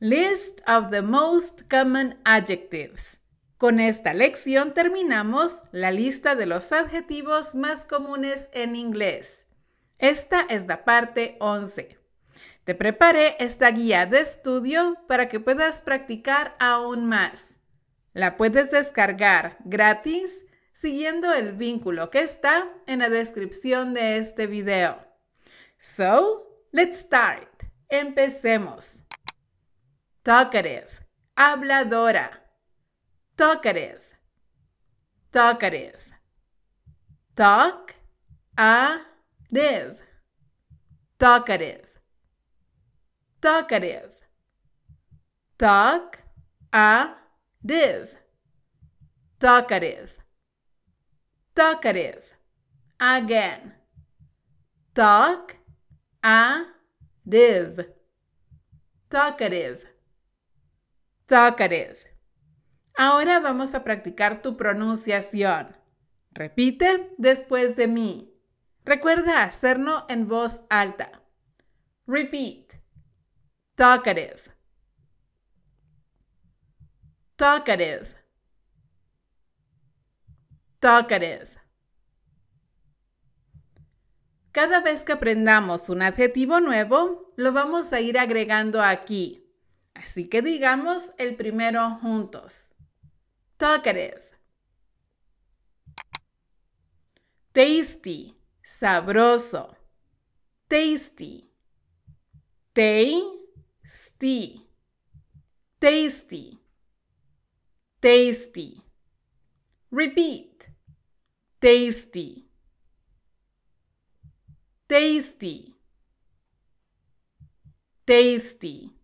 List of the most common adjectives. Con esta lección terminamos la lista de los adjetivos más comunes en inglés. Esta es la parte 11. Te preparé esta guía de estudio para que puedas practicar aún más. La puedes descargar gratis siguiendo el vínculo que está en la descripción de este video. So, let's start. Empecemos talkative, habladora, talkative, talkative, talk a live, talkative, talkative, talk a live, talkative, talkative, again, talk a live, talkative talkative. Ahora vamos a practicar tu pronunciación. Repite después de mí. Recuerda hacerlo en voz alta. Repeat. Talkative. Talkative. Talkative. Cada vez que aprendamos un adjetivo nuevo, lo vamos a ir agregando aquí. Así que digamos el primero juntos. Talkative. Tasty. Sabroso. Tasty. Tasty. Tasty. Tasty. Repeat. Tasty. Tasty. Tasty.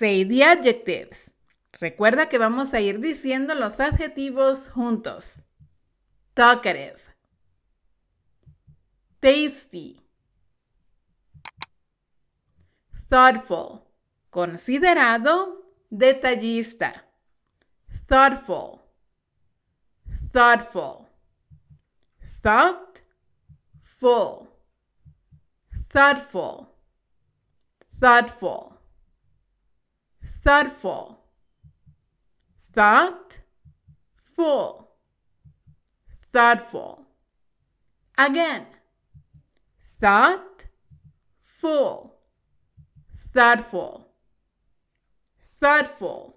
Say the adjectives. Recuerda que vamos a ir diciendo los adjetivos juntos. Talkative. Tasty. Thoughtful. Considerado. Detallista. Thoughtful. Thoughtful. Thoughtful. Thoughtful. Thoughtful. thoughtful. Thoughtful. Thoughtful. Again. Thoughtful. Thoughtful. Thoughtful.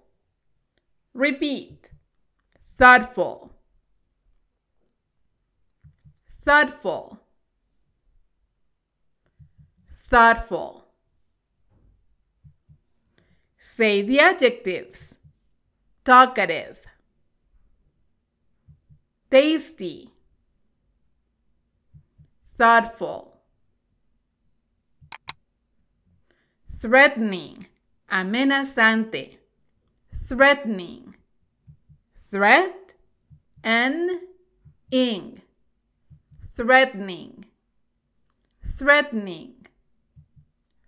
Repeat. Thoughtful. Thoughtful. Thoughtful. Say the adjectives. Talkative. Tasty. Thoughtful. Threatening. Amenazante. Threatening. Threat and ing. Threatening. Threatening.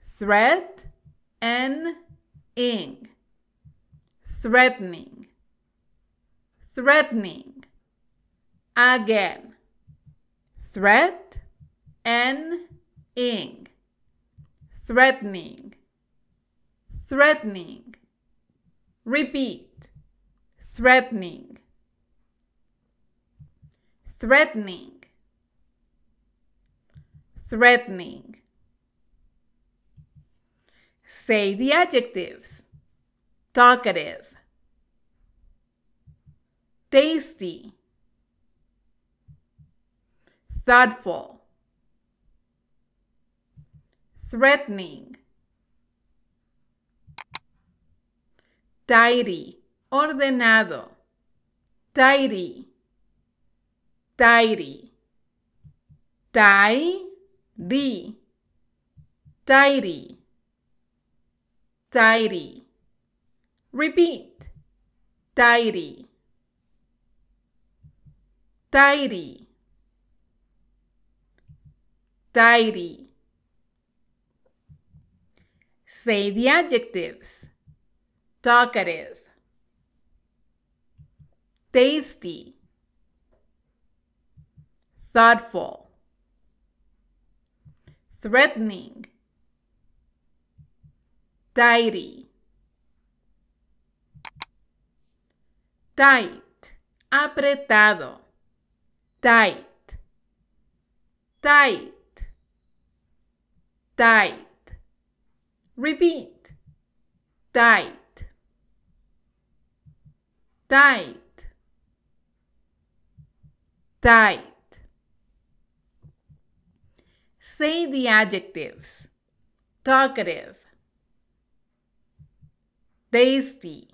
Threat and ing, threatening, threatening, again, threat and ing, threatening, threatening, repeat, threatening, threatening, threatening Say the adjectives talkative, tasty, thoughtful, threatening, tidy, ordenado, tidy, tidy, tidy, tidy diary. Repeat, diary, diary, diary. Say the adjectives. Talkative, tasty, thoughtful, threatening, diary tight apretado tight tight tight repeat tight tight tight say the adjectives talkative tasty,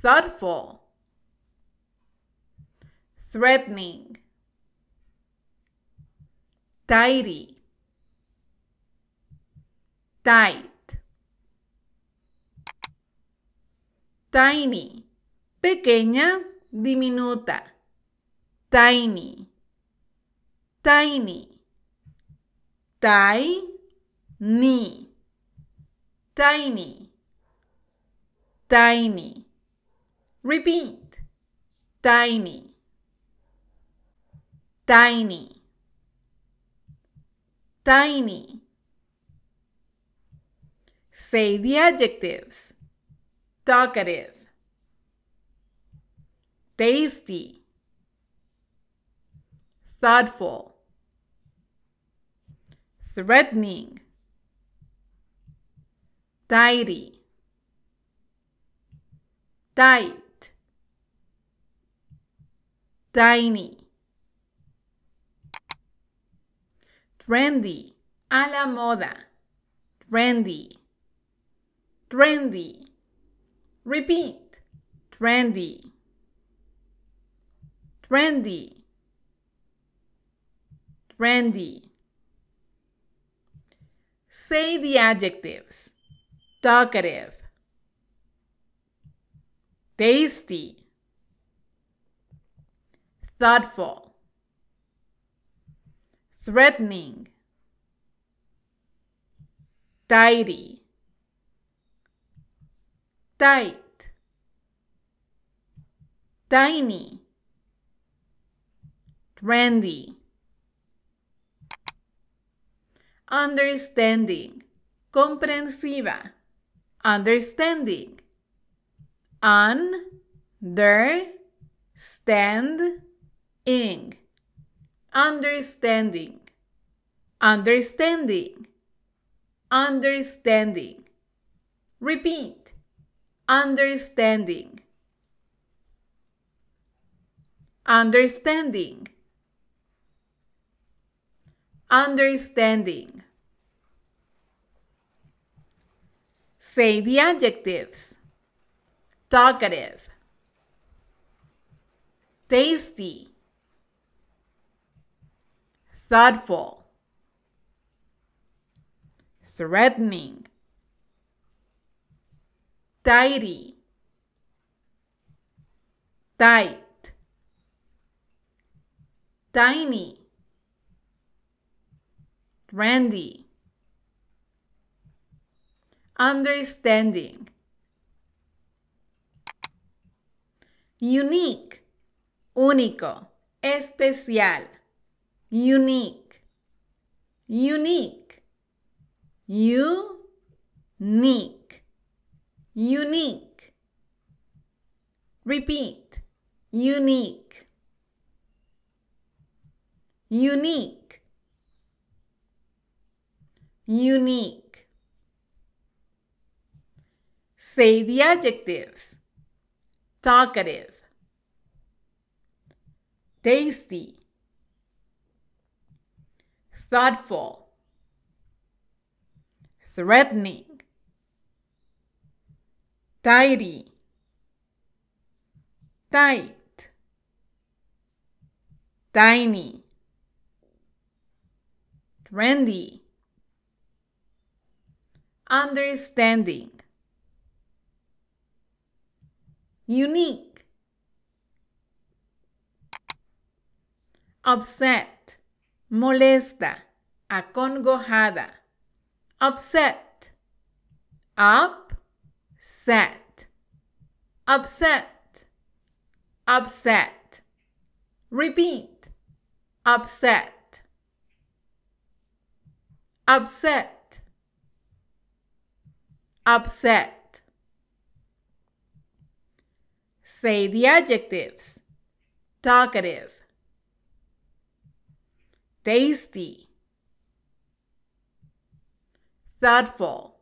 thoughtful, threatening, tidy, tight, tiny, pequeña, diminuta, tiny, tiny, tiny. tiny, tiny. Repeat, tiny, tiny, tiny. Say the adjectives. Talkative, tasty, thoughtful, threatening diary diet tiny trendy a la moda trendy trendy repeat trendy trendy trendy say the adjectives talkative, tasty, thoughtful, threatening, tidy, tight, tiny, trendy, understanding, comprensiva understanding. Understanding. Understanding. Understanding. Understanding. Repeat. Understanding. Understanding. Understanding. Say the adjectives. Talkative. Tasty. Thoughtful. Threatening. Tidy. Tight tiny, trendy understanding. Unique, único, especial. Unique, unique, unique, unique. Repeat, unique, unique, unique Say the adjectives. Talkative. Tasty. Thoughtful. Threatening. Tidy. Tight. Tiny. Trendy. Understanding unique, upset, molesta, acongojada, upset, upset, upset, upset. Repeat, upset, upset, upset. Say the adjectives. Talkative. Tasty. Thoughtful.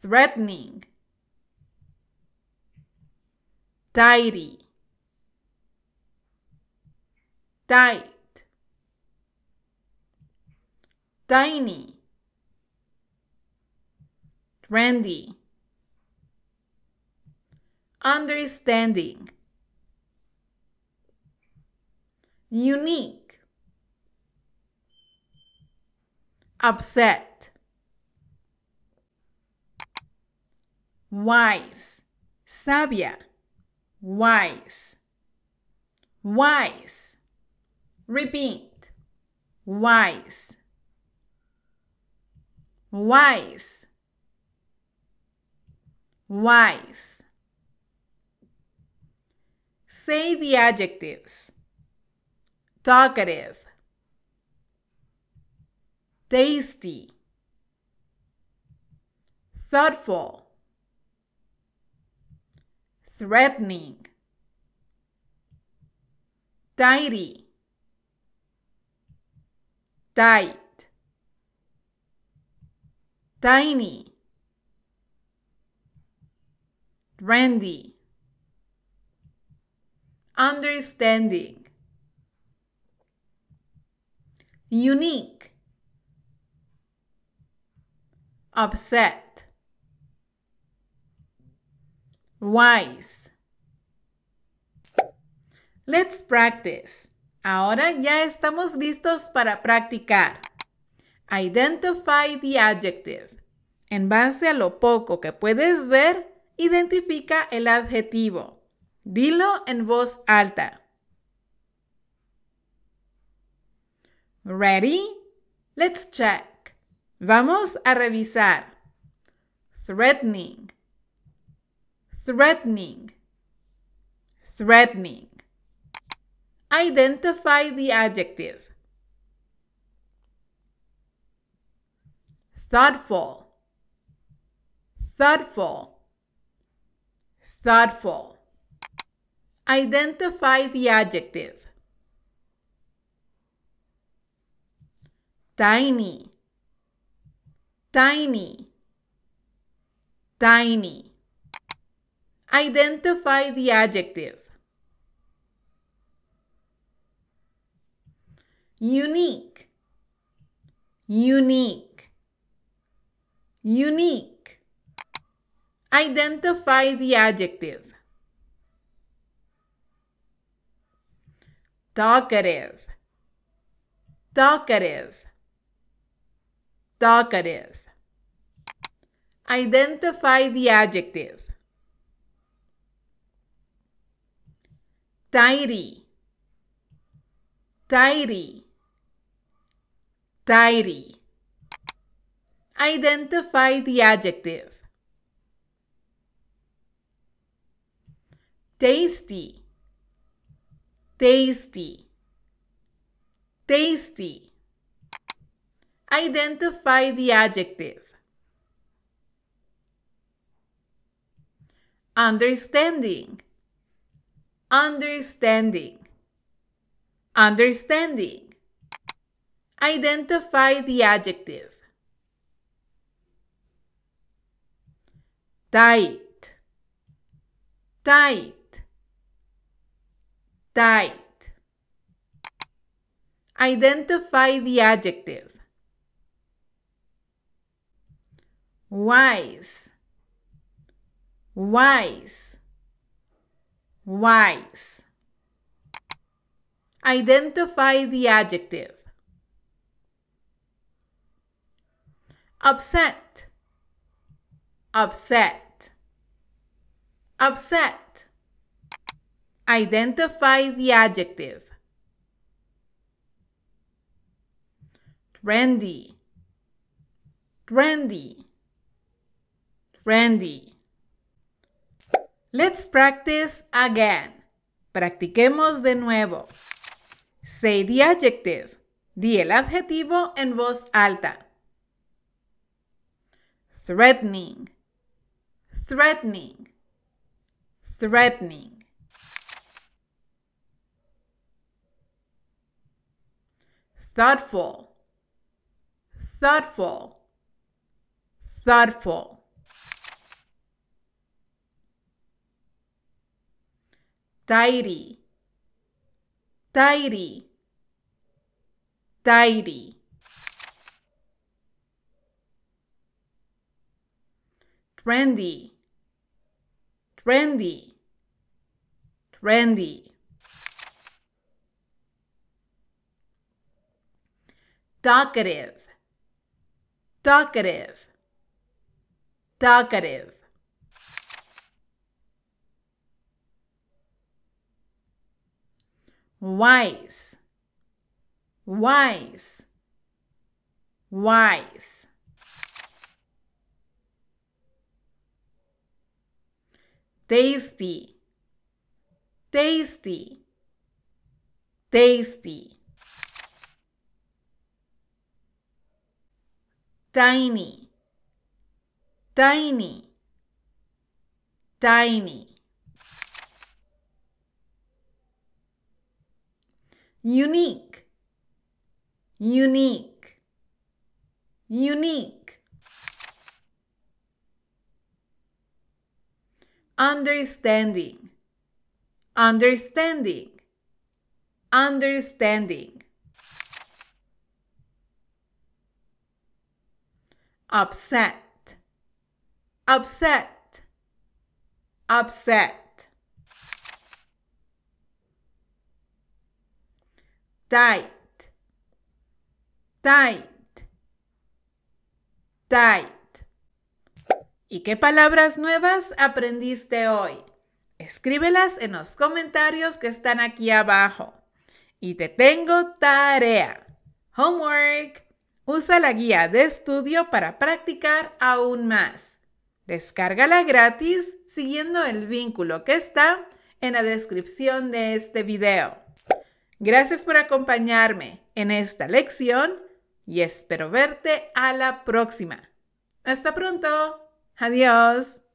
Threatening. Tidy. Tight. Tiny. Trendy understanding, unique, upset, wise, sabia, wise, wise, repeat, wise, wise, wise. Say the adjectives. Talkative. Tasty. Thoughtful. Threatening. Tidy. Tight tiny, trendy. understanding. Unique. Upset. Wise. Let's practice. Ahora ya estamos listos para practicar. Identify the adjective. En base a lo poco que puedes ver, identifica el adjetivo. Dilo en voz alta. Ready? Let's check. Vamos a revisar. Threatening. Threatening. Threatening. Identify the adjective. Thoughtful. Thoughtful. Thoughtful. Identify the adjective. Tiny, tiny, tiny. Identify the adjective. Unique, unique, unique. Identify the adjective. Talkative. Talkative. Talkative. Identify the adjective. Tidy. Tidy. Tidy. Identify the adjective. Tasty tasty, tasty. Identify the adjective. Understanding, understanding, understanding. Identify the adjective. Tight, tight Tight. Identify the adjective. Wise. Wise. Wise. Identify the adjective. Upset. Upset. Upset. Identify the adjective. Trendy, trendy, trendy. Let's practice again. Practiquemos de nuevo. Say the adjective. Di el adjetivo en voz alta. Threatening, threatening, threatening. thoughtful, thoughtful, thoughtful. Diary, diary, diary. Trendy, trendy, trendy. Talkative. Talkative. Talkative. Wise. Wise. Wise. Tasty. Tasty. Tasty. tiny, tiny, tiny. Unique, unique, unique. Understanding, understanding, understanding. upset, upset, upset. Tight, tight, tight. ¿Y qué palabras nuevas aprendiste hoy? Escríbelas en los comentarios que están aquí abajo. Y te tengo tarea. Homework. Usa la guía de estudio para practicar aún más. Descárgala gratis siguiendo el vínculo que está en la descripción de este video. Gracias por acompañarme en esta lección y espero verte a la próxima. Hasta pronto. Adiós.